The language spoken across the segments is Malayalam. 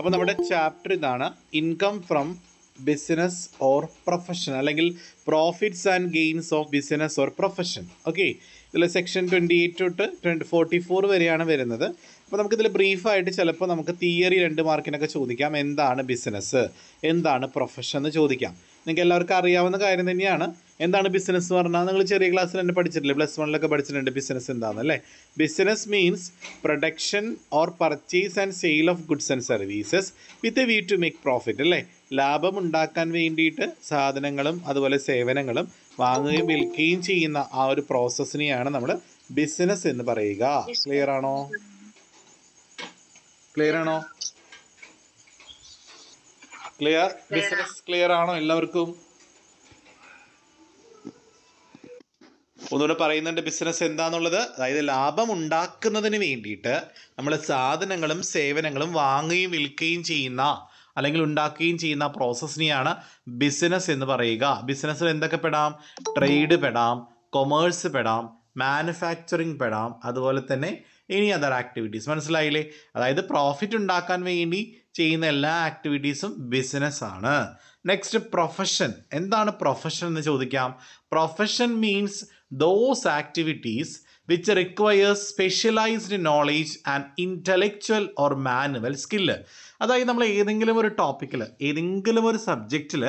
അപ്പോൾ നമ്മുടെ ചാപ്റ്റർ ഇതാണ് income from business or profession അല്ലെങ്കിൽ profits and gains of business or profession okay ഇതിൽ സെക്ഷൻ ട്വൻറ്റി എയ്റ്റ് തൊട്ട് ട്വൻറ്റി ഫോർട്ടി ഫോർ വരെയാണ് വരുന്നത് അപ്പോൾ നമുക്കിതിൽ ബ്രീഫായിട്ട് ചിലപ്പോൾ നമുക്ക് തിയറി രണ്ട് മാർക്കിനൊക്കെ ചോദിക്കാം എന്താണ് ബിസിനസ് എന്താണ് പ്രൊഫഷൻ എന്ന് ചോദിക്കാം നിങ്ങൾക്ക് എല്ലാവർക്കും അറിയാവുന്ന കാര്യം തന്നെയാണ് എന്താണ് ബിസിനസ് എന്ന് പറഞ്ഞാൽ നിങ്ങൾ ചെറിയ ക്ലാസ്സിൽ തന്നെ പഠിച്ചിട്ടില്ലേ പ്ലസ് വണ്ണിലൊക്കെ പഠിച്ചിട്ടുണ്ട് ബിസിനസ് എന്താണെന്നല്ലേ business means production or purchase and sale of goods and services with a view to make profit അല്ലേ ലാഭം ഉണ്ടാക്കാൻ വേണ്ടിയിട്ട് സാധനങ്ങളും അതുപോലെ സേവനങ്ങളും വാങ്ങുകയും വിൽക്കുകയും ചെയ്യുന്ന ആ ഒരു പ്രോസസ്സിനെയാണ് നമ്മൾ ബിസിനസ് എന്ന് പറയുക ക്ലിയർ ആണോ ക്ലിയർ ആണോ ക്ലിയർ ബിസിനസ് ക്ലിയർ ആണോ എല്ലാവർക്കും ഒന്നുകൂടെ പറയുന്നുണ്ട് ബിസിനസ് എന്താണെന്നുള്ളത് അതായത് ലാഭം ഉണ്ടാക്കുന്നതിന് വേണ്ടിയിട്ട് നമ്മൾ സാധനങ്ങളും സേവനങ്ങളും വാങ്ങുകയും വിൽക്കുകയും ചെയ്യുന്ന അല്ലെങ്കിൽ ഉണ്ടാക്കുകയും ചെയ്യുന്ന പ്രോസസ്സിനെയാണ് ബിസിനസ് എന്ന് പറയുക ബിസിനസ്സിൽ എന്തൊക്കെ പെടാം ട്രേഡ് പെടാം കൊമേഴ്സ് പെടാം മാനുഫാക്ചറിങ് പെടാം അതുപോലെ തന്നെ എനി അതർ ആക്ടിവിറ്റീസ് മനസ്സിലായില്ലേ അതായത് പ്രോഫിറ്റ് ഉണ്ടാക്കാൻ വേണ്ടി ചെയ്യുന്ന എല്ലാ ആക്ടിവിറ്റീസും ബിസിനസ്സാണ് നെക്സ്റ്റ് പ്രൊഫഷൻ എന്താണ് പ്രൊഫഷൻ എന്ന് ചോദിക്കാം profession means those activities which requires specialized knowledge and intellectual or manual skill അതായത് നമ്മൾ ഏതെങ്കിലും ഒരു ടോപ്പിക്കിൽ ഏതെങ്കിലും ഒരു സബ്ജക്റ്റിൽ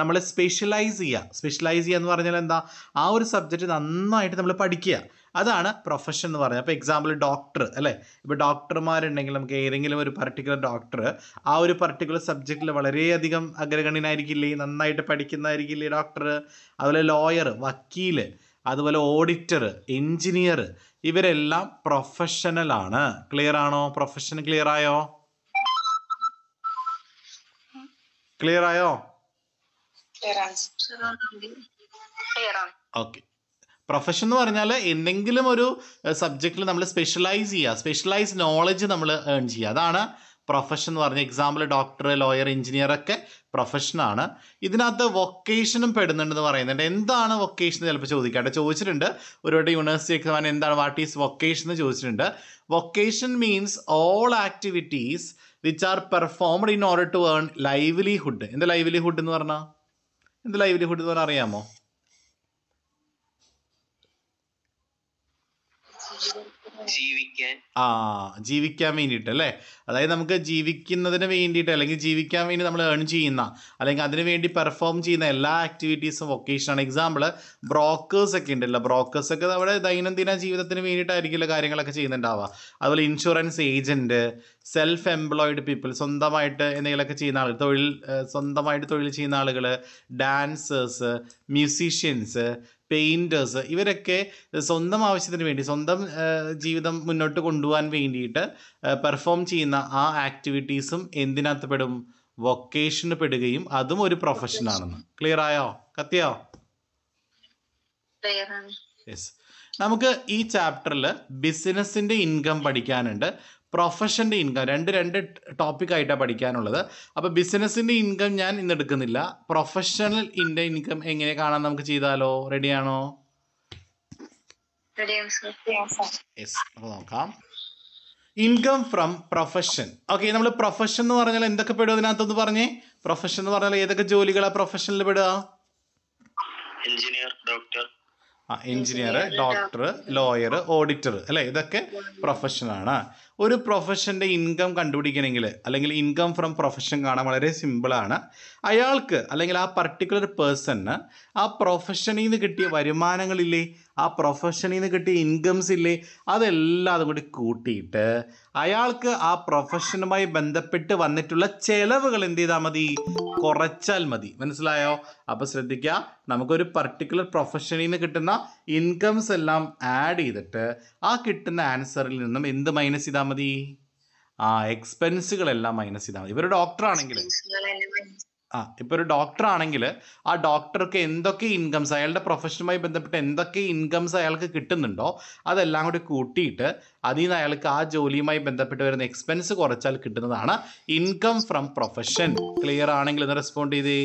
നമ്മൾ സ്പെഷ്യലൈസ് ചെയ്യുക സ്പെഷ്യലൈസ് ചെയ്യുക എന്ന് പറഞ്ഞാൽ എന്താ ആ ഒരു സബ്ജക്റ്റ് നന്നായിട്ട് നമ്മൾ പഠിക്കുക അതാണ് പ്രൊഫഷൻ എന്ന് പറയുന്നത് അപ്പോൾ എക്സാമ്പിൾ ഡോക്ടർ അല്ലേ ഇപ്പോൾ ഡോക്ടർമാരുണ്ടെങ്കിൽ നമുക്ക് ഏതെങ്കിലും ഒരു പർട്ടിക്കുലർ ഡോക്ടർ ആ ഒരു പർട്ടിക്കുലർ സബ്ജക്റ്റിൽ വളരെയധികം അഗ്രഗണ്യനായിരിക്കില്ലേ നന്നായിട്ട് പഠിക്കുന്നതായിരിക്കില്ലേ ഡോക്ടർ അതുപോലെ ലോയർ വക്കീൽ അതുപോലെ ഓഡിറ്റർ എഞ്ചിനീയർ ഇവരെല്ലാം ആണ് ക്ലിയർ ആണോ പ്രൊഫഷൻ ക്ലിയർ ആയോ ക്ലിയർ ആയോ ഓക്കെ പ്രൊഫഷൻ എന്ന് പറഞ്ഞാൽ എന്തെങ്കിലും ഒരു സബ്ജക്റ്റിൽ നമ്മൾ സ്പെഷ്യലൈസ് ചെയ്യുക സ്പെഷ്യലൈസ് നോളജ് നമ്മൾ ഏൺ ചെയ്യുക അതാണ് പ്രൊഫഷൻ എന്ന് പറഞ്ഞ എക്സാമ്പിൾ ഡോക്ടർ ലോയർ എഞ്ചിനീയർ ഒക്കെ പ്രൊഫഷനാണ് ഇതിനകത്ത് വൊക്കേഷനും പെടുന്നുണ്ടെന്ന് പറയുന്നുണ്ട് എന്താണ് വൊക്കേഷൻ ചിലപ്പോൾ ചോദിക്കാട്ടെ ചോദിച്ചിട്ടുണ്ട് ഒരുപാട് യൂണിവേഴ്സിറ്റി എക്സാമിന് എന്താണ് വാട്ട് ഈസ് വൊക്കേഷൻ എന്ന് ചോദിച്ചിട്ടുണ്ട് vocation means all activities which are performed in order to earn livelihood എന്ത് ലൈവ്ലിഹുഡ് എന്ന് പറഞ്ഞാൽ എന്ത് ലൈവ്ലിഹുഡ് എന്ന് പറഞ്ഞാൽ അറിയാമോ ജീവിക്കാൻ ആ ജീവിക്കാൻ വേണ്ടിയിട്ട് അല്ലേ അതായത് നമുക്ക് ജീവിക്കുന്നതിന് വേണ്ടിയിട്ട് അല്ലെങ്കിൽ ജീവിക്കാൻ വേണ്ടി നമ്മൾ ഏൺ ചെയ്യുന്ന അല്ലെങ്കിൽ അതിനു വേണ്ടി പെർഫോം ചെയ്യുന്ന എല്ലാ ആക്ടിവിറ്റീസും വൊക്കേഷനാണ് എക്സാമ്പിൾ ബ്രോക്കേഴ്സ് ഒക്കെ ഉണ്ടല്ലോ ബ്രോക്കേഴ്സ് ഒക്കെ നമ്മുടെ ദൈനംദിന ജീവിതത്തിന് വേണ്ടിയിട്ടായിരിക്കില്ല കാര്യങ്ങളൊക്കെ ചെയ്യുന്നുണ്ടാവുക അതുപോലെ insurance agent self employed people സ്വന്തമായിട്ട് എന്തെങ്കിലുമൊക്കെ ചെയ്യുന്ന ആളുകൾ തൊഴിൽ സ്വന്തമായിട്ട് തൊഴിൽ ചെയ്യുന്ന ആളുകൾ ഡാൻസേഴ്സ് മ്യൂസീഷ്യൻസ് പെയിൻറ്റേഴ്സ് ഇവരൊക്കെ സ്വന്തം ആവശ്യത്തിന് വേണ്ടി സ്വന്തം ജീവിതം മുന്നോട്ട് കൊണ്ടുപോകാൻ വേണ്ടിയിട്ട് പെർഫോം ചെയ്യുന്ന ആ ആക്ടിവിറ്റീസും എന്തിനകത്ത് പെടും വൊക്കേഷന് പെടുകയും അതും ഒരു പ്രൊഫഷൻ ആണെന്ന് ക്ലിയർ ആയോ കത്തിയോ യെസ് നമുക്ക് ഈ ചാപ്റ്ററിൽ ബിസിനസിന്റെ ഇൻകം പഠിക്കാനുണ്ട് പ്രൊഫഷൻ്റെ ഇൻകം രണ്ട് രണ്ട് ടോപ്പിക് ആയിട്ടാണ് പഠിക്കാനുള്ളത് അപ്പോൾ ബിസിനസ്സിൻ്റെ ഇൻകം ഞാൻ ഇന്ന് എടുക്കുന്നില്ല പ്രൊഫഷണൽ ഇൻ്റെ ഇൻകം എങ്ങനെ കാണാൻ നമുക്ക് ചെയ്താലോ റെഡിയാണോ അപ്പോൾ നോക്കാം ഇൻകം ഫ്രം പ്രൊഫഷൻ ഓക്കെ നമ്മൾ പ്രൊഫഷൻ എന്ന് പറഞ്ഞാൽ എന്തൊക്കെ പെടും അതിനകത്തൊന്ന് പറഞ്ഞേ പ്രൊഫഷൻ എന്ന് പറഞ്ഞാൽ ഏതൊക്കെ ജോലികളാ പ്രൊഫഷനിൽ പെടുക engineer doctor engineer doctor lawyer auditor അല്ലേ ഇതൊക്കെ പ്രൊഫഷനാണ് ഒരു പ്രൊഫഷൻ്റെ ഇൻകം കണ്ടുപിടിക്കണമെങ്കിൽ അല്ലെങ്കിൽ ഇൻകം ഫ്രം പ്രൊഫഷൻ കാണാൻ വളരെ സിമ്പിളാണ് അയാൾക്ക് അല്ലെങ്കിൽ ആ പർട്ടിക്കുലർ പേഴ്സണിന് ആ പ്രൊഫഷനിൽ നിന്ന് കിട്ടിയ വരുമാനങ്ങളില്ലേ ആ പ്രൊഫഷനിൽ നിന്ന് കിട്ടിയ ഇൻകംസ് ഇല്ലേ അതെല്ലാം കൂടി കൂട്ടിയിട്ട് അയാൾക്ക് ആ പ്രൊഫഷനുമായി ബന്ധപ്പെട്ട് വന്നിട്ടുള്ള ചെലവുകൾ എന്ത് ചെയ്താൽ മതി കുറച്ചാൽ മതി മനസ്സിലായോ അപ്പോൾ ശ്രദ്ധിക്കുക നമുക്കൊരു പർട്ടിക്കുലർ പ്രൊഫഷനിൽ നിന്ന് കിട്ടുന്ന ഇൻകംസ് എല്ലാം ആഡ് ചെയ്തിട്ട് ആ കിട്ടുന്ന ആൻസറിൽ നിന്നും എന്ത് മൈനസ് ചെയ്താൽ മതി ആ എക്സ്പെൻസുകളെല്ലാം മൈനസ് ചെയ്താൽ മതി ഇവർ ഡോക്ടർ ആണെങ്കിൽ ആ ഇപ്പൊ ഒരു ഡോക്ടർ ആണെങ്കിൽ ആ ഡോക്ടർക്ക് എന്തൊക്കെ ഇൻകംസ് അയാളുടെ പ്രൊഫഷനുമായി ബന്ധപ്പെട്ട് എന്തൊക്കെ ഇൻകംസ് അയാൾക്ക് കിട്ടുന്നുണ്ടോ അതെല്ലാം കൂടി കൂട്ടിയിട്ട് അതിൽ നിന്ന് അയാൾക്ക് ആ ജോലിയുമായി ബന്ധപ്പെട്ട് വരുന്ന എക്സ്പെൻസ് കുറച്ചാൽ കിട്ടുന്നതാണ് ഇൻകം ഫ്രം പ്രൊഫഷൻ ക്ലിയർ ആണെങ്കിൽ ഒന്ന് റെസ്പോണ്ട് ചെയ്തേ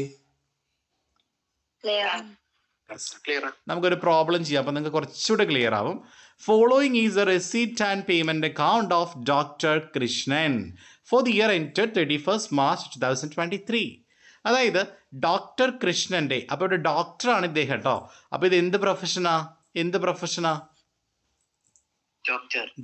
നമുക്കൊരു പ്രോബ്ലം ചെയ്യാം അപ്പൊ നിങ്ങൾക്ക് കുറച്ചുകൂടെ ക്ലിയർ ആവും following is a receipt and payment account of doctor Krishnan for the year ended thirty first March two thousand twenty three അതായത് ഡോക്ടർ കൃഷ്ണൻ്റെ അപ്പോൾ ഇവിടെ ഡോക്ടറാണ് ഇദ്ദേഹം കേട്ടോ അപ്പോൾ ഇത് എന്ത് പ്രൊഫഷനാണ് എന്ത് പ്രൊഫഷനാണ്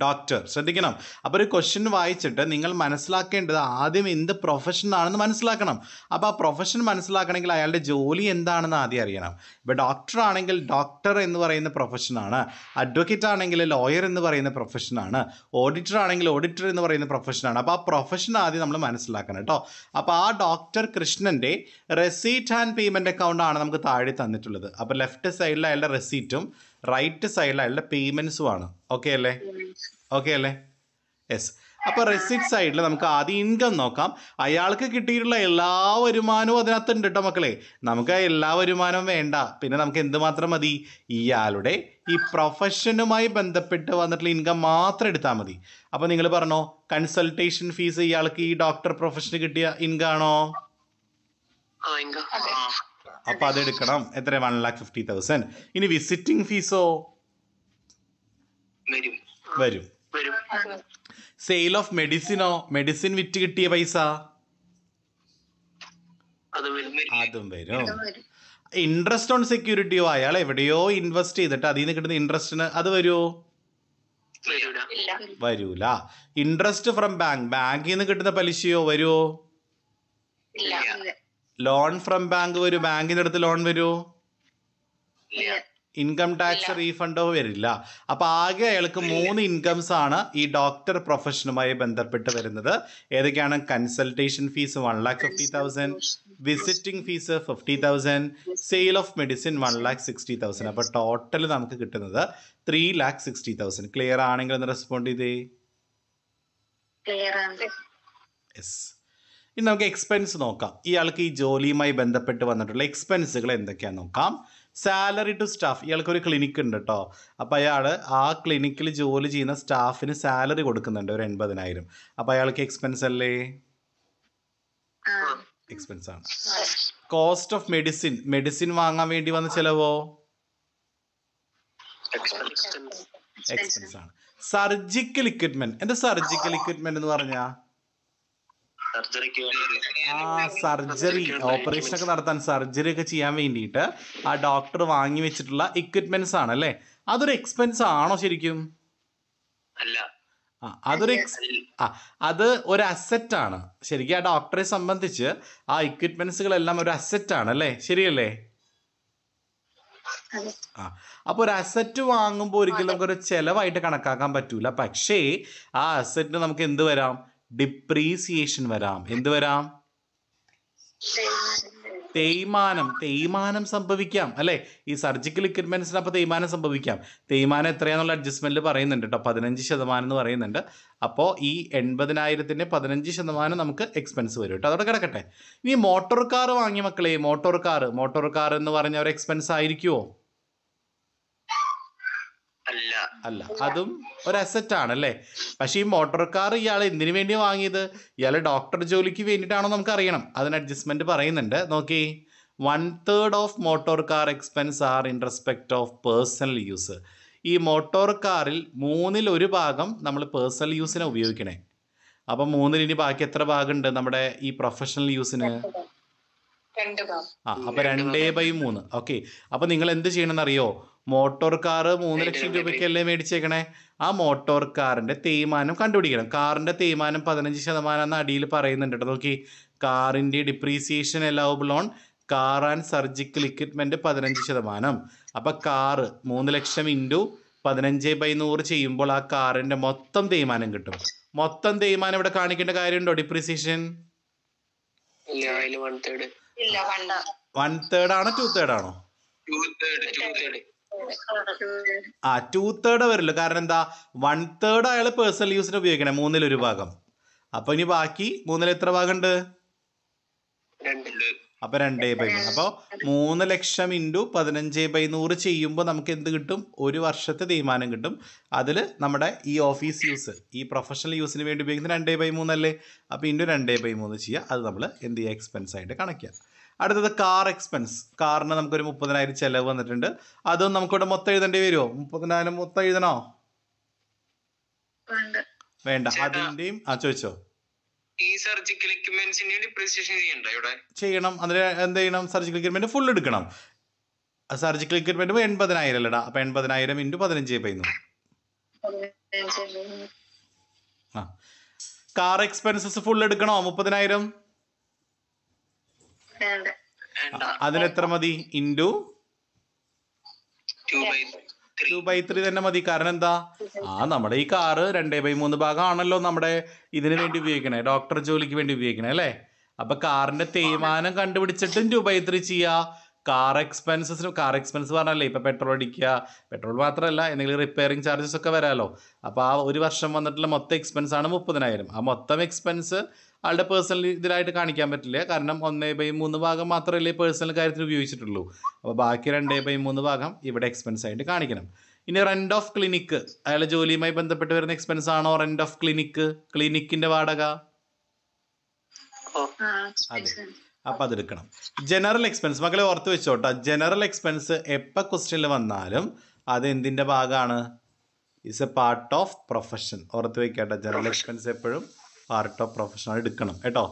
ഡോക്ടർ ശ്രദ്ധിക്കണം അപ്പോൾ ഒരു ക്വസ്റ്റ്യൻ വായിച്ചിട്ട് നിങ്ങൾ മനസ്സിലാക്കേണ്ടത് ആദ്യം എന്ത് പ്രൊഫഷൻ ആണെന്ന് മനസ്സിലാക്കണം അപ്പോൾ ആ പ്രൊഫഷൻ മനസ്സിലാക്കണമെങ്കിൽ അയാളുടെ ജോലി എന്താണെന്ന് ആദ്യം അറിയണം ഇപ്പൊ ഡോക്ടർ ആണെങ്കിൽ ഡോക്ടർ എന്ന് പറയുന്ന പ്രൊഫഷനാണ് അഡ്വക്കേറ്റ് ആണെങ്കിൽ ലോയർ എന്ന് പറയുന്ന പ്രൊഫഷനാണ് ഓഡിറ്റർ ആണെങ്കിൽ ഓഡിറ്റർ എന്ന് പറയുന്ന പ്രൊഫഷനാണ് അപ്പോൾ ആ പ്രൊഫഷൻ ആദ്യം നമ്മൾ മനസ്സിലാക്കണം കേട്ടോ അപ്പോൾ ആ ഡോക്ടർ കൃഷ്ണന്റെ റെസീറ്റ് ആൻഡ് അക്കൗണ്ട് അക്കൗണ്ടാണ് നമുക്ക് താഴെ തന്നിട്ടുള്ളത് അപ്പോൾ ലെഫ്റ്റ് സൈഡിൽ അയാളുടെ റെസീറ്റും റൈറ്റ് സൈഡിൽ അയാളുടെ പേയ്മെന്റ്സും ആണ് ഓക്കെ അല്ലേ ഓക്കെ അല്ലേ യെസ് അപ്പോൾ റെസിപ്റ്റ് സൈഡിൽ നമുക്ക് ആദ്യം ഇൻകം നോക്കാം അയാൾക്ക് കിട്ടിയിട്ടുള്ള എല്ലാ വരുമാനവും അതിനകത്തുണ്ട് കേട്ടോ മക്കളെ നമുക്ക് എല്ലാ വരുമാനവും വേണ്ട പിന്നെ നമുക്ക് എന്തുമാത്രം മതി ഇയാളുടെ ഈ പ്രൊഫഷനുമായി ബന്ധപ്പെട്ട് വന്നിട്ടുള്ള ഇൻകം മാത്രം എടുത്താൽ മതി അപ്പോൾ നിങ്ങൾ പറഞ്ഞോ കൺസൾട്ടേഷൻ ഫീസ് ഇയാൾക്ക് ഈ ഡോക്ടർ പ്രൊഫഷന് കിട്ടിയ ഇൻകാണോ അത് എടുക്കണം എത്ര വൺ ലാക്ക് ഫിഫ്റ്റി തൗസൻഡ് ഇനി വിസിറ്റിംഗ് ഫീസോ വരും സെയിൽ ഓഫ് മെഡിസിനോ മെഡിസിൻ വിറ്റ് കിട്ടിയ പൈസ അതും വരും ഇൻട്രസ്റ്റ് ഓൺ സെക്യൂരിറ്റിയോ അയാൾ എവിടെയോ ഇൻവെസ്റ്റ് ചെയ്തിട്ട് അതിൽ നിന്ന് കിട്ടുന്ന ഇൻട്രസ്റ്റിന് അത് വരുമോ വരൂല ഇൻട്രസ്റ്റ് ഫ്രം ബാങ്ക് ബാങ്കിൽ നിന്ന് കിട്ടുന്ന പലിശയോ വരുമോ ലോൺ ഫ്രം ബാങ്ക് വരും ബാങ്കിന്റെ അടുത്ത് ലോൺ വരുമോ ഇൻകം ടാക്സ് റീഫണ്ടോ വരില്ല അപ്പൊ ആകെ അയാൾക്ക് മൂന്ന് ഇൻകംസ് ആണ് ഈ ഡോക്ടർ പ്രൊഫഷനുമായി ബന്ധപ്പെട്ട് വരുന്നത് ഏതൊക്കെയാണ് consultation fees one lakh fifty thousand visiting fees fifty thousand sale of medicine one lakh sixty thousand അപ്പൊ ടോട്ടൽ നമുക്ക് കിട്ടുന്നത് three lakh sixty thousand clear ആണെങ്കിൽ ഒന്ന് റെസ്പോണ്ട് ചെയ്തേ യെസ് ഇനി നമുക്ക് എക്സ്പെൻസ് നോക്കാം ഇയാൾക്ക് ഈ ജോലിയുമായി ബന്ധപ്പെട്ട് വന്നിട്ടുള്ള എക്സ്പെൻസുകൾ എന്തൊക്കെയാണെന്ന് നോക്കാം സാലറി ടു സ്റ്റാഫ് ഇയാൾക്ക് ഒരു ക്ലിനിക്ക് ഉണ്ട് കേട്ടോ അപ്പോൾ അയാൾ ആ ക്ലിനിക്കിൽ ജോലി ചെയ്യുന്ന സ്റ്റാഫിന് സാലറി കൊടുക്കുന്നുണ്ട് ഒരു എൺപതിനായിരം അപ്പോൾ അയാൾക്ക് എക്സ്പെൻസ് അല്ലേ എക്സ്പെൻസ് ആണ് കോസ്റ്റ് ഓഫ് മെഡിസിൻ മെഡിസിൻ വാങ്ങാൻ വേണ്ടി വന്ന ചിലവോ എക്സ്പെൻസ് ആണ് സർജിക്കൽ ഇക്വിപ്മെന്റ് എന്താ സർജിക്കൽ ഇക്വിപ്മെന്റ് എന്ന് പറഞ്ഞാൽ ആ സർജറി ഓപ്പറേഷൻ ഒക്കെ നടത്താൻ സർജറി ഒക്കെ ചെയ്യാൻ വേണ്ടിയിട്ട് ആ ഡോക്ടർ വാങ്ങി വെച്ചിട്ടുള്ള എക്വിപ്മെന്റ്സ് ആണ് അല്ലെ അതൊരു എക്സ്പെൻസ് ആണോ ശരിക്കും അല്ല അതൊരു അത് ഒരു അസറ്റ് ആണ് ശരിക്കും ആ ഡോക്ടറെ സംബന്ധിച്ച് ആ എല്ലാം ഒരു അസറ്റ് ആണ് അല്ലെ ശരിയല്ലേ ആ അപ്പൊ ഒരു അസറ്റ് വാങ്ങുമ്പോൾ ഒരിക്കലും ഒരു ചെലവായിട്ട് കണക്കാക്കാൻ പറ്റൂല പക്ഷേ ആ അസറ്റിന് നമുക്ക് എന്ത് വരാം ഡിപ്രീസിയേഷൻ വരാം എന്ത് വരാം തേയ്മാനം തേയ്മാനം സംഭവിക്കാം അല്ലെ ഈ സർജിക്കൽ ഇക്വിപ്മെന്റ്സിന് അപ്പോൾ തേയ്മാനം സംഭവിക്കാം തേയ്മാനം എത്രയാണെന്നുള്ള അഡ്ജസ്റ്റ്മെന്റ് പറയുന്നുണ്ട് കേട്ടോ പതിനഞ്ച് ശതമാനം എന്ന് പറയുന്നുണ്ട് അപ്പോൾ ഈ എൺപതിനായിരത്തിന്റെ പതിനഞ്ച് ശതമാനം നമുക്ക് എക്സ്പെൻസ് വരും കേട്ടോ അതോടെ കിടക്കട്ടെ ഇനി മോട്ടോർ കാർ വാങ്ങിയ മക്കളെ മോട്ടോർ കാർ മോട്ടോർ കാർ എന്ന് പറഞ്ഞ ഒരു എക്സ്പെൻസ് ആയിരിക്കുമോ അല്ല അതും ഒരു അസറ്റ് ആണ് അല്ലേ പക്ഷേ ഈ മോട്ടോർ കാർ ഇയാൾ എന്തിനു വേണ്ടി വാങ്ങിയത് ഇയാൾ ഡോക്ടർ ജോലിക്ക് വേണ്ടിയിട്ടാണോ നമുക്ക് അറിയണം അതിന് അഡ്ജസ്റ്റ്മെന്റ് പറയുന്നുണ്ട് നോക്കി one third of motor car expense are in respect of personal use ഈ മോട്ടോർ കാറിൽ മൂന്നിൽ ഒരു ഭാഗം നമ്മൾ പേഴ്സണൽ യൂസിന് ഉപയോഗിക്കണേ അപ്പം മൂന്നിൽ ഇനി ബാക്കി എത്ര ഭാഗമുണ്ട് നമ്മുടെ ഈ പ്രൊഫഷണൽ യൂസിന് ആ അപ്പൊ രണ്ടേ ബൈ മൂന്ന് ഓക്കെ അപ്പൊ നിങ്ങൾ എന്ത് ചെയ്യണമെന്ന് അറിയോ മോട്ടോർ കാർ മൂന്ന് ലക്ഷം രൂപയ്ക്കല്ലേ മേടിച്ചേക്കണേ ആ മോട്ടോർ കാറിന്റെ തേയ്മാനം കണ്ടുപിടിക്കണം കാറിന്റെ തേയ്മാനം പതിനഞ്ച് ശതമാനം എന്ന അടിയിൽ പറയുന്നുണ്ട് കേട്ടോ നോക്കി കാറിന്റെ depreciation allowable on car and surgical equipment പതിനഞ്ച് ശതമാനം അപ്പൊ കാറ് മൂന്ന് ലക്ഷം ഇൻറ്റു പതിനഞ്ച് ബൈ നൂറ് ചെയ്യുമ്പോൾ ആ കാറിന്റെ മൊത്തം തേയ്മാനം കിട്ടും മൊത്തം തേയ്മാനം ഇവിടെ കാണിക്കേണ്ട കാര്യമുണ്ടോ ഡിപ്രീസിയേഷൻ വൺ തേർഡ് ആണോ ടു തേർഡ് ആണോ ആ ടു തേർഡ് വരില്ല കാരണം എന്താ വൺ തേർഡ് അയാൾ പേഴ്സണൽ യൂസിന് ഉപയോഗിക്കണേ മൂന്നിലൊരു ഭാഗം അപ്പൊ ഇനി ബാക്കി മൂന്നിൽ എത്ര ഭാഗം ഉണ്ട് അപ്പൊ രണ്ടേ ബൈ മൂന്ന് അപ്പോൾ മൂന്ന് ലക്ഷം ഇൻഡു പതിനഞ്ച് ബൈ നൂറ് ചെയ്യുമ്പോൾ നമുക്ക് എന്ത് കിട്ടും ഒരു വർഷത്തെ തീരുമാനം കിട്ടും അതിൽ നമ്മുടെ ഈ ഓഫീസ് യൂസ് ഈ പ്രൊഫഷണൽ യൂസിന് വേണ്ടി ഉപയോഗിക്കുന്ന രണ്ടേ ബൈ മൂന്നല്ലേ അപ്പോൾ ഇൻഡു രണ്ടേ ബൈ മൂന്ന് ചെയ്യുക അത് നമ്മൾ എന്ത് ചെയ്യുക എക്സ്പെൻസ് ആയിട്ട് കണക്കുക അടുത്തത് കാർ എക്സ്പെൻസ് കാറിന് നമുക്കൊരു മുപ്പതിനായിരം ചെലവ് വന്നിട്ടുണ്ട് അതും നമുക്കിവിടെ മൊത്തം എഴുതേണ്ടി വരുമോ മുപ്പതിനായിരം മൊത്തം എഴുതണോ വേണ്ട അതിൻ്റെയും ആ ചോദിച്ചോ ഈ സർജിക്കൽ എക്യുപ്മെന്റ്സിന് വേണ്ടി പ്രിസിഷൻ ചെയ്യണ്ടോ ഇവിടെ ചെയ്യണം അതിന് എന്ത് ചെയ്യണം സർജിക്കൽ എക്യുപ്മെന്റ് ഫുൾ എടുക്കണം സർജിക്കൽ എക്യുപ്മെന്റ് എൺപതിനായിരം അല്ലടാ അപ്പൊ എൺപതിനായിരം ഇൻറ്റു പതിനഞ്ച് പൈന്നു ആ കാർ എക്സ്പെൻസസ് ഫുൾ എടുക്കണോ മുപ്പതിനായിരം അതിലെത്ര മതി ഇൻറ്റു ടു ബൈ ത്രീ തന്നെ മതി കാരണം എന്താ ആ നമ്മുടെ ഈ കാറ് രണ്ടേ ബൈ മൂന്ന് ഭാഗമാണല്ലോ നമ്മുടെ ഇതിനു വേണ്ടി ഉപയോഗിക്കണേ ഡോക്ടർ ജോലിക്ക് വേണ്ടി ഉപയോഗിക്കണേ അല്ലേ അപ്പൊ കാറിന്റെ തേയ്മാനം കണ്ടുപിടിച്ചിട്ടും ടു ബൈ ത്രീ ചെയ്യാ കാർ എക്സ്പെൻസസ് കാർ എക്സ്പെൻസ് പറഞ്ഞല്ലേ ഇപ്പൊ പെട്രോൾ അടിക്കുക പെട്രോൾ മാത്രമല്ല എന്തെങ്കിലും റിപ്പയറിംഗ് ചാർജസ് ഒക്കെ വരാലോ അപ്പൊ ആ ഒരു വർഷം വന്നിട്ടുള്ള മൊത്തം എക്സ്പെൻസ് ആണ് മുപ്പതിനായിരം ആ മൊത്തം എക്സ്പെൻസ് ആളുടെ പേഴ്സണൽ ഇതിലായിട്ട് കാണിക്കാൻ പറ്റില്ല കാരണം ഒന്നേ ബൈ മൂന്ന് ഭാഗം മാത്രമല്ലേ പേഴ്സണൽ കാര്യത്തിൽ ഉപയോഗിച്ചിട്ടുള്ളൂ അപ്പോൾ ബാക്കി രണ്ടേ ബൈ മൂന്ന് ഭാഗം ഇവിടെ എക്സ്പെൻസ് ആയിട്ട് കാണിക്കണം ഇനി റെന്റ് ഓഫ് ക്ലിനിക്ക് അയാളെ ജോലിയുമായി ബന്ധപ്പെട്ട് വരുന്ന എക്സ്പെൻസ് ആണോ റെന്റ് ഓഫ് ക്ലിനിക്ക് ക്ലിനിക്കിന്റെ വാടക അതെ അപ്പൊ അതെടുക്കണം ജനറൽ എക്സ്പെൻസ് മക്കളെ ഓർത്ത് വെച്ചോട്ടാ ജനറൽ എക്സ്പെൻസ് എപ്പോൾ ക്വസ്റ്റ്യനിൽ വന്നാലും അത് എന്തിന്റെ ഭാഗമാണ് is a part of profession ഓർത്ത് വെക്കട്ടെ ജനറൽ എക്സ്പെൻസ് എപ്പോഴും പാർട്ട് ഓഫ് പ്രൊഫഷൻ എടുക്കണം കേട്ടോ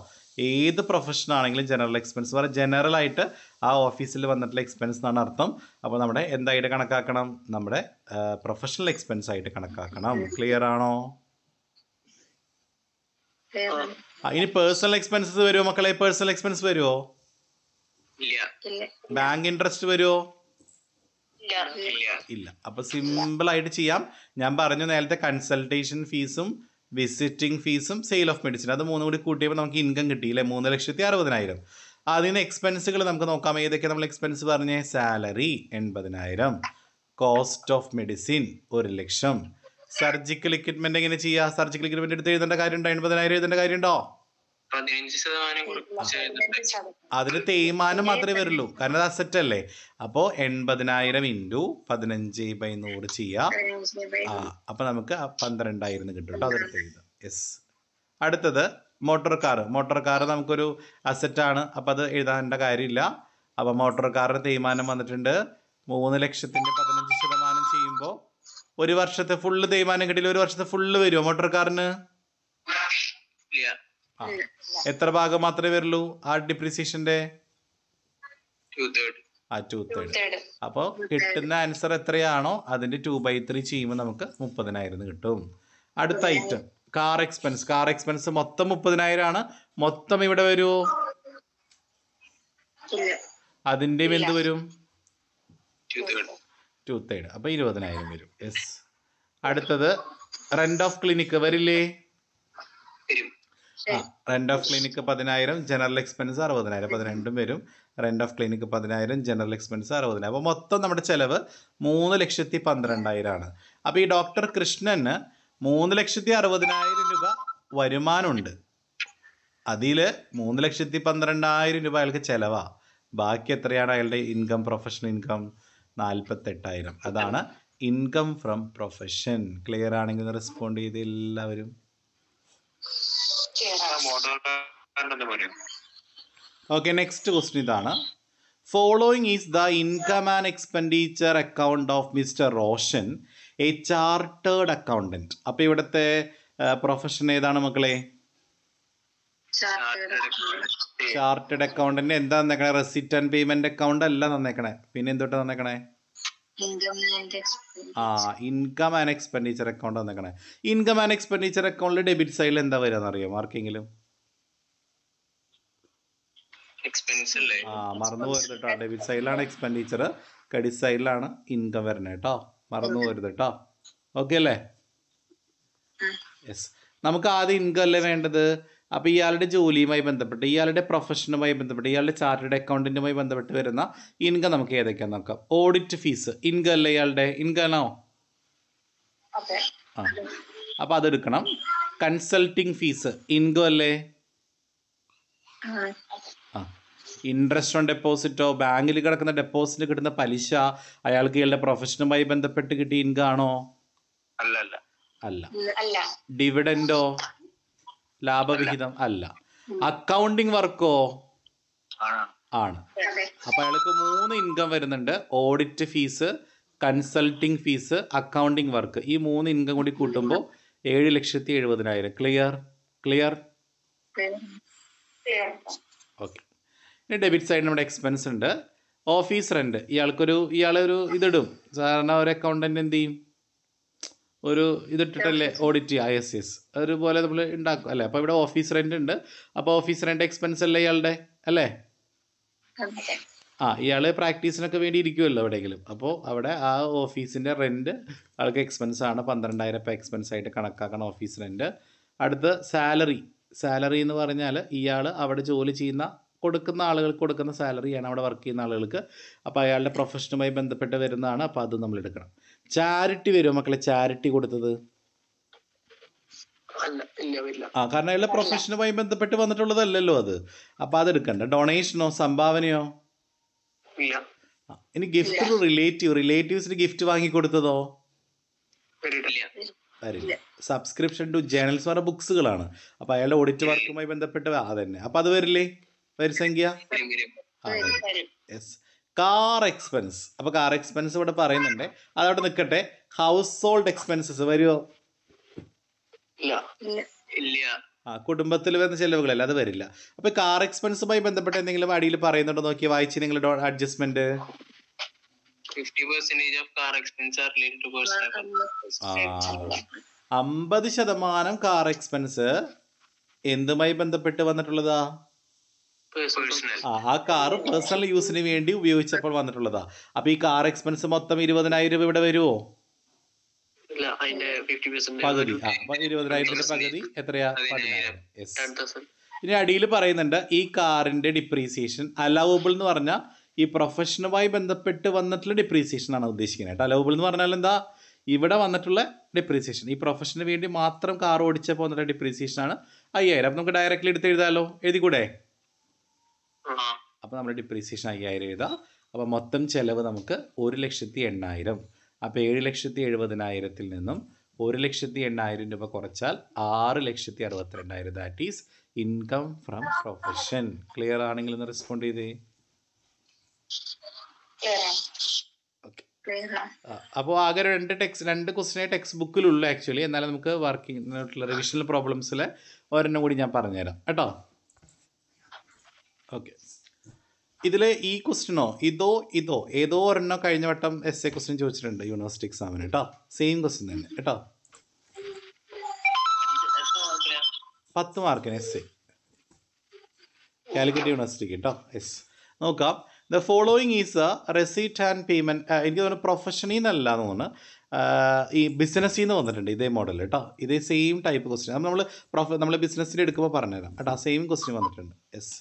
ഏത് പ്രൊഫഷൻ ആണെങ്കിലും ജനറൽ എക്സ്പെൻസ് പറയാം ജനറൽ ജനറലായിട്ട് ആ ഓഫീസിൽ വന്നിട്ടുള്ള എക്സ്പെൻസ് എന്നാണ് അർത്ഥം അപ്പോൾ നമ്മുടെ എന്തായിട്ട് കണക്കാക്കണം നമ്മുടെ പ്രൊഫഷണൽ എക്സ്പെൻസ് ആയിട്ട് കണക്കാക്കണം ക്ലിയർ ആണോ ഇനി പേഴ്സണൽ എക്സ്പെൻസസ് വരുമോ മക്കളെ പേഴ്സണൽ എക്സ്പെൻസ് വരുമോ ബാങ്ക് ഇൻട്രസ്റ്റ് വരുമോ ഇല്ല അപ്പൊ സിമ്പിൾ ആയിട്ട് ചെയ്യാം ഞാൻ പറഞ്ഞു നേരത്തെ കൺസൾട്ടേഷൻ ഫീസും വിസിറ്റിംഗ് ഫീസും സെയിൽ ഓഫ് മെഡിസിൻ അത് മൂന്നും കൂടി കൂട്ടിയപ്പോൾ നമുക്ക് ഇൻകം കിട്ടി അല്ലേ മൂന്ന് ലക്ഷത്തി അറുപതിനായിരം അതിൽ നിന്ന് എക്സ്പെൻസുകൾ നമുക്ക് നോക്കാം ഏതൊക്കെ നമ്മൾ എക്സ്പെൻസ് പറഞ്ഞേ സാലറി എൺപതിനായിരം കോസ്റ്റ് ഓഫ് മെഡിസിൻ ഒരു ലക്ഷം സർജിക്കൽ ഇക്വിപ്മെൻ്റ് എങ്ങനെ ചെയ്യുക സർജിക്കൽ ഇക്വിപ്മെൻ്റ് എടുത്ത് എഴുതേണ്ട കാര്യമുണ്ടോ എൺപതിനായിരം എഴുതേണ്ട കാര്യമുണ്ടോ പതിനഞ്ച് അതിൽ തേയ്മാനം മാത്രമേ വരുള്ളൂ കാരണം അത് അസറ്റ് അല്ലേ അപ്പോ എൺപതിനായിരം ഇൻറ്റു പതിനഞ്ച് ബൈ നൂറ് ചെയ്യാം ആ അപ്പൊ നമുക്ക് പന്ത്രണ്ടായിരം കിട്ടും കേട്ടോ അതെടുത്ത് യെസ് അടുത്തത് മോട്ടോർ കാർ മോട്ടോർ കാർ നമുക്കൊരു ആണ് അപ്പൊ അത് എഴുതാനുള്ള കാര്യമില്ല അപ്പൊ മോട്ടോർ കാറിന് തേയ്മാനം വന്നിട്ടുണ്ട് മൂന്ന് ലക്ഷത്തിന്റെ പതിനഞ്ച് ശതമാനം ചെയ്യുമ്പോൾ ഒരു വർഷത്തെ ഫുള്ള് തേയ്മാനം കിട്ടിയില്ല ഒരു വർഷത്തെ ഫുള്ള് വരുമോ മോട്ടോർ കാറിന് ആ എത്ര ഭാഗം മാത്രമേ വരുള്ളൂ ആ ഡിപ്രീസിയേഷന്റെ ആ ടു തേർഡ് അപ്പോൾ കിട്ടുന്ന ആൻസർ എത്രയാണോ അതിന്റെ ടു ബൈ ത്രീ ചെയ്യുമ്പോൾ നമുക്ക് മുപ്പതിനായിരം കിട്ടും അടുത്ത item car expense car expense മൊത്തം മുപ്പതിനായിരം ആണ് മൊത്തം ഇവിടെ വരുമോ അതിന്റെയും എന്ത് വരും ടു തേർഡ് അപ്പൊ ഇരുപതിനായിരം വരും യെസ് അടുത്തത് റെന്റ് ഓഫ് ക്ലിനിക് വരില്ലേ റെന്റ് ഓഫ് ക്ലിനിക് പതിനായിരം ജനറൽ എക്സ്പെൻസ് അറുപതിനായിരം അപ്പോൾ രണ്ടും വരും റെന്റ് ഓഫ് ക്ലിനിക് പതിനായിരം ജനറൽ എക്സ്പെൻസ് അറുപതിനായിരം അപ്പോൾ മൊത്തം നമ്മുടെ ചെലവ് മൂന്ന് ലക്ഷത്തി പന്ത്രണ്ടായിരമാണ് അപ്പോൾ ഈ ഡോക്ടർ കൃഷ്ണന് മൂന്ന് ലക്ഷത്തി അറുപതിനായിരം രൂപ വരുമാനമുണ്ട് അതിൽ മൂന്ന് ലക്ഷത്തി പന്ത്രണ്ടായിരം രൂപ അയാൾക്ക് ചിലവാണ് ബാക്കി എത്രയാണ് അയാളുടെ ഇൻകം പ്രൊഫഷണൽ ഇൻകം നാൽപ്പത്തെട്ടായിരം അതാണ് ഇൻകം ഫ്രം പ്രൊഫഷൻ ക്ലിയർ ആണെങ്കിൽ റെസ്പോണ്ട് ചെയ്ത് എല്ലാവരും ഓക്കെ നെക്സ്റ്റ് ക്വസ്റ്റ്യൻ ഇതാണ് following is the income and expenditure account of mister Roshan a chartered accountant അപ്പൊ ഇവിടുത്തെ പ്രൊഫഷൻ ഏതാണ് മക്കളെ ചാർട്ടേഡ് അക്കൗണ്ടന്റ് എന്താ തന്നേക്കണേ റെസിറ്റ് ആൻഡ് പേയ്മെന്റ് അക്കൗണ്ട് അല്ല തന്നേക്കണേ പിന്നെ എന്തൊട്ടാ തന്നേക്കണേ ആ ഇൻകം ആൻഡ് എക്സ്പെൻഡിച്ചർ അക്കൗണ്ട് വന്നേക്കണേ ഇൻകം ആൻഡ് എക്സ്പെൻഡിച്ചർ അക്കൗണ്ടിൽ ഡെബിറ്റ് സൈഡിൽ എന്താ വരാന്ന് അറിയോ ആർക്കെങ്കിലും ആ മറന്നു പോരുത് കേട്ടോ ഡെബിറ്റ് സൈഡിലാണ് എക്സ്പെൻഡിച്ചർ ക്രെഡിറ്റ് സൈഡിലാണ് ഇൻകം വരുന്നത് കേട്ടോ മറന്നു പോരുത് കേട്ടോ ഓക്കെ അല്ലേ യെസ് നമുക്ക് ആദ്യം ഇൻകം അല്ലേ വേണ്ടത് അപ്പോൾ ഇയാളുടെ ജോലിയുമായി ബന്ധപ്പെട്ട് ഇയാളുടെ പ്രൊഫഷനുമായി ബന്ധപ്പെട്ട് ഇയാളുടെ ചാർട്ടേഡ് അക്കൗണ്ടൻറ്റുമായി ബന്ധപ്പെട്ട് വരുന്ന ഇൻകം നമുക്ക് ഏതൊക്കെയാണ് നോക്കാം ഓഡിറ്റ് ഫീസ് ഇൻകം അല്ലേ ഇയാളുടെ ഇൻകമാണോ ആ അപ്പോൾ അതെടുക്കണം കൺസൾട്ടിങ് ഫീസ് ഇൻകം അല്ലേ ആ ഇൻട്രസ്റ്റ് ഓൺ ഡെപ്പോസിറ്റോ ബാങ്കിൽ കിടക്കുന്ന ഡെപ്പോസിറ്റ് കിട്ടുന്ന പലിശ അയാൾക്ക് ഇയാളുടെ പ്രൊഫഷനുമായി ബന്ധപ്പെട്ട് കിട്ടിയ ഇൻകാണോ അല്ല ഡിവിഡൻഡോ ലാഭവിഹിതം അല്ല അക്കൗണ്ടിങ് വർക്കോ ആണ് അപ്പൊ അയാൾക്ക് മൂന്ന് ഇൻകം വരുന്നുണ്ട് audit fees consulting fees accounting work ഈ മൂന്ന് ഇൻകം കൂടി കൂട്ടുമ്പോൾ ഏഴ് ലക്ഷത്തി എഴുപതിനായിരം ക്ലിയർ ക്ലിയർ ഓക്കെ ഇനി ഡെബിറ്റ് സൈഡ് നമ്മുടെ എക്സ്പെൻസ് ഉണ്ട് ഓഫീസ് റെന്റ് ഇയാൾക്കൊരു ഇയാളൊരു ഇതിടും സാധാരണ ഒരു അക്കൗണ്ടന്റ് എന്ത് ചെയ്യും ഒരു ഇതിട്ടിട്ടല്ലേ ഓഡിറ്റ് ചെയ്യുക എസ് എസ് അതുപോലെ നമ്മൾ ഉണ്ടാക്കും അല്ലേ അപ്പോൾ ഇവിടെ ഓഫീസ് റെന്റ് ഉണ്ട് അപ്പോൾ ഓഫീസ് റെന്റ് എക്സ്പെൻസ് അല്ലേ ഇയാളുടെ അല്ലേ ആ ഇയാള് പ്രാക്ടീസിനൊക്കെ വേണ്ടി ഇരിക്കുമല്ലോ എവിടെയെങ്കിലും അപ്പോൾ അവിടെ ആ ഓഫീസിന്റെ റെന്റ് ആൾക്ക് എക്സ്പെൻസ് ആണ് പന്ത്രണ്ടായിരം ഇപ്പം എക്സ്പെൻസ് ആയിട്ട് കണക്കാക്കണം ഓഫീസ് റെന്റ് അടുത്ത സാലറി സാലറി എന്ന് പറഞ്ഞാൽ ഇയാൾ അവിടെ ജോലി ചെയ്യുന്ന കൊടുക്കുന്ന ആളുകൾക്ക് കൊടുക്കുന്ന സാലറിയാണ് അവിടെ വർക്ക് ചെയ്യുന്ന ആളുകൾക്ക് അപ്പോൾ അയാളുടെ പ്രൊഫഷനുമായി ബന്ധപ്പെട്ട് വരുന്നതാണ് അപ്പോൾ അത് നമ്മൾ എടുക്കണം ചാരിറ്റി വരുമോ മക്കളെ ചാരിറ്റി കൊടുത്തത് ആ കാരണം എല്ലാ പ്രൊഫഷനുമായി ബന്ധപ്പെട്ട് വന്നിട്ടുള്ളതല്ലല്ലോ അത് അപ്പൊ അതെടുക്കണ്ട ഡൊണേഷനോ സംഭാവനയോ ഇനി ഗിഫ്റ്റ് റിലേറ്റീവ് റിലേറ്റീവ്സിന് ഗിഫ്റ്റ് വാങ്ങി കൊടുത്തതോ സബ്സ്ക്രിപ്ഷൻ ടു ജേണൽസ് പറഞ്ഞ ബുക്സുകളാണ് അപ്പൊ അയാളുടെ ഓഡിറ്റ് വർക്കുമായി ബന്ധപ്പെട്ട് അതന്നെ അപ്പൊ അത് വരില്ലേ വരിസംഖ്യ യെസ് കാർ എക്സ്പെൻസ് അപ്പോൾ കാർ എക്സ്പെൻസ് ഇവിടെ പറയുന്നുണ്ട് അതവിടെ നിൽക്കട്ടെ ഹൗസ് ഹോൾഡ് എക്സ്പെൻസസ് വരുമോ ആ കുടുംബത്തിൽ വരുന്ന ചെലവുകളല്ല അത് വരില്ല അപ്പൊ കാർ എക്സ്പെൻസുമായി ബന്ധപ്പെട്ട് എന്തെങ്കിലും അടിയിൽ പറയുന്നുണ്ടോ നോക്കി വായിച്ച് നിങ്ങളുടെ അഡ്ജസ്റ്റ്മെന്റ് അമ്പത് ശതമാനം കാർ എക്സ്പെൻസ് എന്തുമായി ബന്ധപ്പെട്ട് വന്നിട്ടുള്ളതാ ആ കാറ് പേഴ്സണൽ യൂസിന് വേണ്ടി ഉപയോഗിച്ചപ്പോൾ വന്നിട്ടുള്ളതാ അപ്പൊ ഈ കാർ എക്സ്പെൻസ് മൊത്തം ഇരുപതിനായിരം രൂപ ഇവിടെ വരുമോ പകുതി ഇരുപതിനായിരത്തിന്റെ പകുതി എത്രയാ പതിനായിരം ഇനി അടിയിൽ പറയുന്നുണ്ട് ഈ കാറിന്റെ ഡിപ്രീസിയേഷൻ അലവബിൾ എന്ന് പറഞ്ഞാൽ ഈ പ്രൊഫഷനുമായി ബന്ധപ്പെട്ട് വന്നിട്ടുള്ള ഡിപ്രീസിയേഷൻ ആണ് ഉദ്ദേശിക്കുന്നത് കേട്ടോ അലവബിൾ എന്ന് പറഞ്ഞാൽ എന്താ ഇവിടെ വന്നിട്ടുള്ള ഡിപ്രീസിയേഷൻ ഈ പ്രൊഫഷന് വേണ്ടി മാത്രം കാർ ഓടിച്ചപ്പോൾ വന്നിട്ടുള്ള ഡിപ്രീസിയേഷൻ ആണ് അയ്യായിരം അപ്പം നമുക്ക് ഡയറക്റ്റ്ലി എടുത്ത് എഴുതി കൂടെ അപ്പൊ നമ്മൾ ഡിപ്രീസിയേഷൻ അയ്യായിരം എഴുതാം അപ്പൊ മൊത്തം ചെലവ് നമുക്ക് ഒരു ലക്ഷത്തി എണ്ണായിരം അപ്പൊ ഏഴ് ലക്ഷത്തി എഴുപതിനായിരത്തിൽ നിന്നും ഒരു ലക്ഷത്തി എണ്ണായിരം രൂപ കുറച്ചാൽ ആറ് ലക്ഷത്തി അറുപത്തിരണ്ടായിരം that is income from profession clear ആണെങ്കിൽ ഒന്ന് റെസ്പോണ്ട് ചെയ്തേ അപ്പോൾ ആകെ രണ്ട് ടെക്സ്റ്റ് രണ്ട് ക്വസ്റ്റിനെ ടെക്സ്റ്റ് ബുക്കിലുള്ളൂ ആക്ച്വലി എന്നാലും നമുക്ക് വർക്കിംഗ് റിവിഷണൽ പ്രോബ്ലംസിലെ ഒരെണ്ണം കൂടി ഞാൻ പറഞ്ഞുതരാം കേട്ടോ ഓക്കെ ഇതിൽ ഈ ക്വസ്റ്റിനോ ഇതോ ഇതോ ഏതോ ഒരെണ്ണോ കഴിഞ്ഞ വട്ടം എസ് എ ക്വസ്റ്റ്യൻ ചോദിച്ചിട്ടുണ്ട് യൂണിവേഴ്സിറ്റി എക്സാമിന് കേട്ടോ സെയിം ക്വസ്റ്റ്യൻ തന്നെ കേട്ടോ പത്ത് മാർക്കിന് എസ് എ കാലിക്കറ്റ് യൂണിവേഴ്സിറ്റിക്ക് കേട്ടോ എസ് നോക്കാം the following is a receipt and payment എനിക്ക് തോന്നുന്നു പ്രൊഫഷനിൽ നിന്നല്ല എന്ന് തോന്നുന്നു ഈ ബിസിനസ്സിൽ നിന്ന് വന്നിട്ടുണ്ട് ഇതേ മോഡൽ കേട്ടോ ഇതേ സെയിം ടൈപ്പ് ക്വസ്റ്റ്യൻ നമ്മൾ പ്രൊഫ നമ്മൾ ബിസിനസ്സിൽ എടുക്കുമ്പോൾ പറഞ്ഞുതരാം കേട്ടോ സെയിം ക്വസ്റ്റ്യൻ വന്നിട്ടുണ്ട് എസ്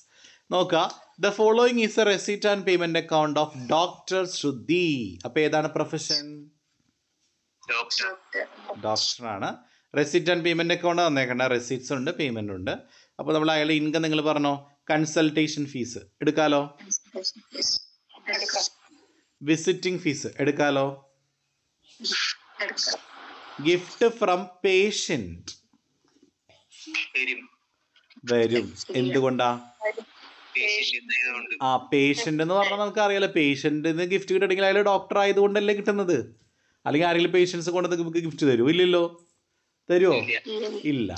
നോക്കുക the following is a receipt and payment account of doctor Shruti അപ്പൊ ഏതാണ് പ്രൊഫഷൻ ഡോക്ടറാണ് റെസിറ്റ് ആൻഡ് പേയ്മെന്റ് അക്കൗണ്ട് തന്നേക്കണ്ട റെസിറ്റ്സ് ഉണ്ട് പേയ്മെന്റ് ഉണ്ട് അപ്പോൾ നമ്മൾ അയാളുടെ ഇൻകം നിങ്ങൾ പറഞ്ഞോ കൺസൾട്ടേഷൻ ഫീസ് എടുക്കാലോ വിസിറ്റിംഗ് ഫീസ് എടുക്കാലോ ഗിഫ്റ്റ് ഫ്രം പേഷ്യന്റ് വരും എന്തുകൊണ്ടാ ആ പേഷ്യന്റ് എന്ന് പറഞ്ഞാൽ നമുക്ക് അറിയാലോ പേഷ്യന്റ് ഗിഫ്റ്റ് കിട്ടണമെങ്കിൽ അയാൾ ഡോക്ടർ ആയതുകൊണ്ടല്ലേ കിട്ടുന്നത് അല്ലെങ്കിൽ ആരെങ്കിലും പേഷ്യൻസ് കൊണ്ട് നമുക്ക് ഗിഫ്റ്റ് തരുമോ ഇല്ലല്ലോ തരുമോ ഇല്ല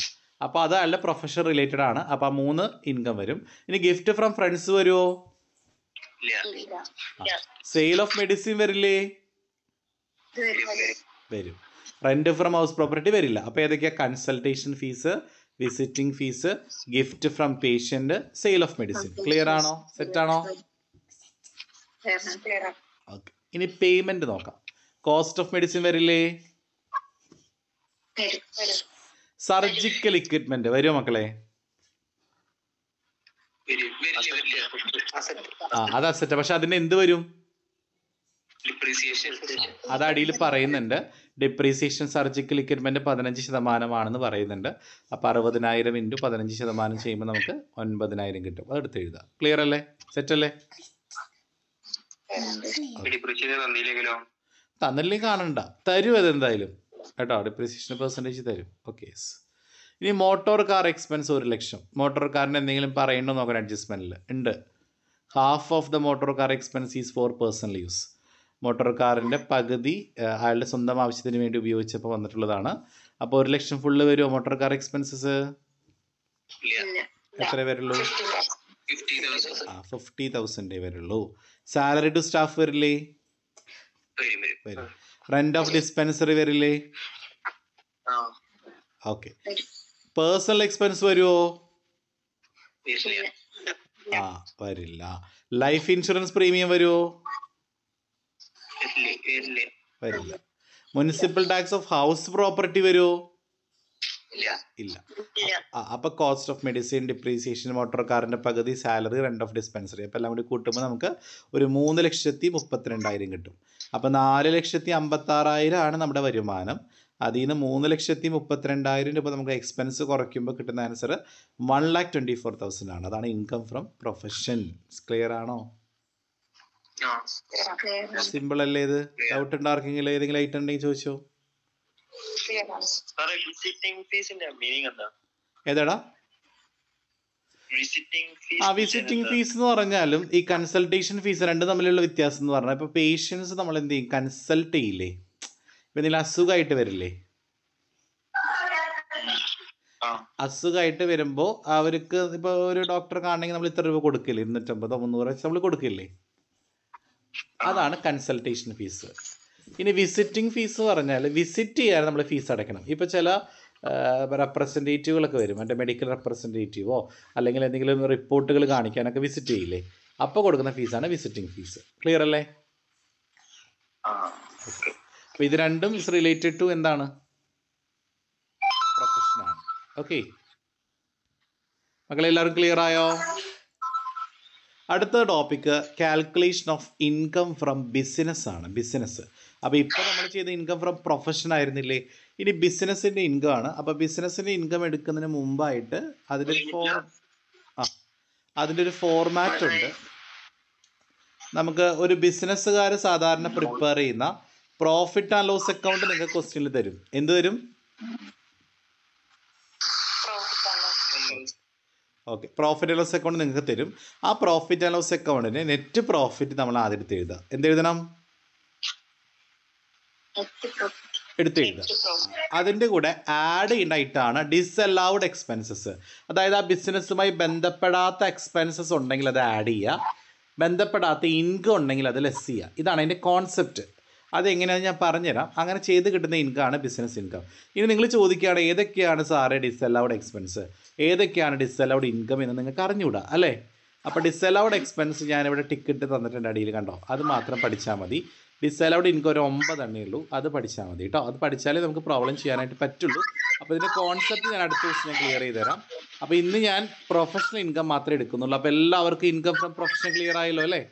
അപ്പൊ അത് അയാളുടെ പ്രൊഫഷൻ റിലേറ്റഡ് ആണ് അപ്പൊ ആ മൂന്ന് ഇൻകം വരും ഇനി ഗിഫ്റ്റ് ഫ്രം ഫ്രണ്ട്സ് വരുമോ സെയിൽ ഓഫ് മെഡിസിൻ വരില്ലേ വരും റെന്റ് ഫ്രം ഹൗസ് പ്രോപ്പർട്ടി വരില്ല അപ്പൊ ഏതൊക്കെയാ consultation fees visiting fees gift from patient sale of medicine clear ആണോ സെറ്റ് ആണോ ഇനി പേയ്മെന്റ് നോക്കാം കോസ്റ്റ് ഓഫ് മെഡിസിൻ വരില്ലേ സർജിക്കൽ ഇക്വിപ്മെന്റ് വരുമോ മക്കളെ ആ അത് അസെറ്റ് പക്ഷെ അതിന് എന്ത് വരും അത് അടിയിൽ പറയുന്നുണ്ട് ഡിപ്രീസിയേഷൻ സർജിക്കൽ ഇക്വിപ്മെൻറ്റ് പതിനഞ്ച് ശതമാനമാണെന്ന് പറയുന്നുണ്ട് അപ്പോൾ അറുപതിനായിരം ഇൻറ്റു പതിനഞ്ച് ശതമാനം ചെയ്യുമ്പോൾ നമുക്ക് ഒൻപതിനായിരം കിട്ടും അത് എടുത്ത് എഴുതാം ക്ലിയർ അല്ലേ സെറ്റ് അല്ലേ തന്നില്ലേ കാണണ്ട തരും അതെന്തായാലും കേട്ടോ ഡിപ്രീസിയേഷൻ പെർസെൻറ്റേജ് തരും ഓക്കെ ഇനി മോട്ടോർ കാർ എക്സ്പെൻസ് ഒരു ലക്ഷം മോട്ടോർ കാറിന് എന്തെങ്കിലും പറയണോ നോക്കണം അഡ്ജസ്റ്റ്മെൻറ്റിൽ ഉണ്ട് half of the motor car expense is for personal use motor കാറിൻ്റെ പകുതി അയാളുടെ സ്വന്തം ആവശ്യത്തിന് വേണ്ടി ഉപയോഗിച്ചപ്പോൾ വന്നിട്ടുള്ളതാണ് അപ്പോൾ ഒരു ലക്ഷം ഫുള്ള് വരുമോ മോട്ടോർ കാർ എക്സ്പെൻസസ് എത്ര വരുള്ളൂ ഫിഫ്റ്റി തൗസൻഡേ വരുള്ളൂ സാലറി ടു സ്റ്റാഫ് വരില്ലേ റെന്റ് ഓഫ് ഡിസ്പെൻസറി വരില്ലേ ഓക്കെ പേഴ്സണൽ എക്സ്പെൻസ് വരുമോ ആ വരില്ല ലൈഫ് ഇൻഷുറൻസ് പ്രീമിയം വരുമോ വരില്ല municipal tax of house property വരുമോ ഇല്ല അപ്പൊ cost of medicine depreciation motor കാറിന്റെ പകുതി സാലറി റെന്റ് ഓഫ് ഡിസ്പെൻസറി അപ്പൊ എല്ലാം കൂടി കൂട്ടുമ്പോൾ നമുക്ക് ഒരു മൂന്ന് ലക്ഷത്തി മുപ്പത്തിരണ്ടായിരം കിട്ടും അപ്പൊ നാല് ലക്ഷത്തി അമ്പത്തി ആറായിരം ആണ് നമ്മുടെ വരുമാനം അതിൽ നിന്ന് മൂന്ന് ലക്ഷത്തി മുപ്പത്തിരണ്ടായിരം രൂപ നമുക്ക് എക്സ്പെൻസ് കുറയ്ക്കുമ്പോൾ കിട്ടുന്ന answer one lakh twenty four thousand ആണ് അതാണ് ഇൻകം ഫ്രം പ്രൊഫഷൻ ക്ലിയർ ആണോ സിമ്പിൾ അല്ലേ ഇത് ഡൗട്ട് ഉണ്ട് ആർക്കെങ്കിലും ഏതെങ്കിലും ഐറ്റം ഉണ്ടെങ്കിൽ ചോദിച്ചോ ഏതാടാ ആ വിസിറ്റിംഗ് ഫീസ് എന്ന് പറഞ്ഞാലും ഈ കൺസൾട്ടേഷൻ ഫീസ് രണ്ടും തമ്മിലുള്ള വ്യത്യാസം എന്ന് പറഞ്ഞാൽ ഇപ്പൊ പേഷ്യൻസ് നമ്മൾ എന്ത് ചെയ്യും കൺസൾട്ട് ചെയ്യില്ലേ ഇപ്പൊ എന്തെങ്കിലും അസുഖമായിട്ട് വരില്ലേ അസുഖമായിട്ട് വരുമ്പോൾ അവർക്ക് ഇപ്പൊ ഒരു ഡോക്ടറെ കാണണമെങ്കിൽ നമ്മൾ ഇത്ര രൂപ കൊടുക്കില്ലേ ഇരുന്നൂറ്റമ്പതോ മുന്നൂറോ നമ്മൾ കൊടുക്കില്ലേ അതാണ് കൺസൾട്ടേഷൻ ഫീസ് ഇനി വിസിറ്റിംഗ് ഫീസ് പറഞ്ഞാൽ വിസിറ്റ് ചെയ്യാൻ നമ്മൾ ഫീസ് അടയ്ക്കണം ഇപ്പോൾ ചില റെപ്രസെൻറ്റേറ്റീവുകളൊക്കെ വരും എൻ്റെ മെഡിക്കൽ റെപ്രസെൻറ്റേറ്റീവോ അല്ലെങ്കിൽ എന്തെങ്കിലും റിപ്പോർട്ടുകൾ കാണിക്കാനൊക്കെ വിസിറ്റ് ചെയ്യില്ലേ അപ്പോൾ കൊടുക്കുന്ന ഫീസാണ് വിസിറ്റിംഗ് ഫീസ് ക്ലിയർ അല്ലേ അപ്പോൾ ഇത് രണ്ടും ഇസ് റിലേറ്റഡ് ടു എന്താണ് പ്രൊഫഷനാണ് ഓക്കെ മക്കളെല്ലാവരും ക്ലിയർ ആയോ അടുത്ത topic calculation of income from business ആണ് ബിസിനസ് അപ്പോൾ ഇപ്പോൾ നമ്മൾ ചെയ്ത ഇൻകം ഫ്രം പ്രൊഫഷൻ ആയിരുന്നില്ലേ ഇനി ബിസിനസ്സിൻ്റെ ഇൻകം ആണ് അപ്പോൾ ബിസിനസ്സിൻ്റെ ഇൻകം എടുക്കുന്നതിന് മുമ്പായിട്ട് അതിൻ്റെ ഫോർ ആ അതിൻ്റെ ഒരു ഫോർമാറ്റ് ഉണ്ട് നമുക്ക് ഒരു ബിസിനസ്സുകാർ സാധാരണ പ്രിപ്പയർ ചെയ്യുന്ന പ്രോഫിറ്റ് ആൻഡ് ലോസ് അക്കൗണ്ട് നിങ്ങൾക്ക് ക്വസ്റ്റ്യനിൽ തരും എന്ത് തരും okay profit and loss account നിങ്ങൾക്ക് തരും ആ പ്രോഫിറ്റ് ആൻഡ് ലോസ് അക്കൗണ്ടിന് നെറ്റ് പ്രോഫിറ്റ് നമ്മൾ ആദ്യത്തെ എഴുതുക എന്തെഴുതണം എടുത്ത് എഴുതുക അതിൻ്റെ കൂടെ ആഡ് ഡിസ് അലൗഡ് എക്സ്പെൻസസ് അതായത് ആ ബിസിനസ്സുമായി ബന്ധപ്പെടാത്ത എക്സ്പെൻസസ് ഉണ്ടെങ്കിൽ അത് ആഡ് ചെയ്യുക ബന്ധപ്പെടാത്ത ഇൻകം ഉണ്ടെങ്കിൽ അത് ലെസ് ചെയ്യുക ഇതാണ് അതിൻ്റെ കോൺസെപ്റ്റ് അതെങ്ങനെയാണ് ഞാൻ പറഞ്ഞുതരാം അങ്ങനെ ചെയ്ത് കിട്ടുന്ന ഇൻകമാണ് ബിസിനസ് ഇൻകം ഇനി നിങ്ങൾ ചോദിക്കുകയാണ് ഏതൊക്കെയാണ് സാറേ ഡിസ് അലൗഡ് എക്സ്പെൻസ് ഏതൊക്കെയാണ് ഡിസ് അലൗഡ് ഇൻകം എന്ന് നിങ്ങൾക്ക് അറിഞ്ഞുകൂടാ അല്ലേ അപ്പോൾ ഡിസ് അലൗഡ് എക്സ്പെൻസ് ഞാനിവിടെ ടിക്കറ്റ് തന്നിട്ടുണ്ട് അടിയിൽ കണ്ടോ അത് മാത്രം പഠിച്ചാൽ മതി ഡിസ് അലൗഡ് ഇൻകം ഒരു ഒമ്പതെണ്ണേ ഉള്ളൂ അത് പഠിച്ചാൽ മതി കേട്ടോ അത് പഠിച്ചാലേ നമുക്ക് പ്രോബ്ലം ചെയ്യാനായിട്ട് പറ്റുള്ളൂ അപ്പോൾ ഇതിൻ്റെ കോൺസെപ്റ്റ് ഞാൻ അടുത്ത ദിവസം ഞാൻ ക്ലിയർ ചെയ്ത് തരാം അപ്പോൾ ഇന്ന് ഞാൻ പ്രൊഫഷണൽ ഇൻകം മാത്രമേ എടുക്കുന്നുള്ളൂ അപ്പോൾ എല്ലാവർക്കും ഇൻകം ഫ്രം പ്രൊഫഷണൽ ക്ലിയർ ആയല്ലോ അല്ലേ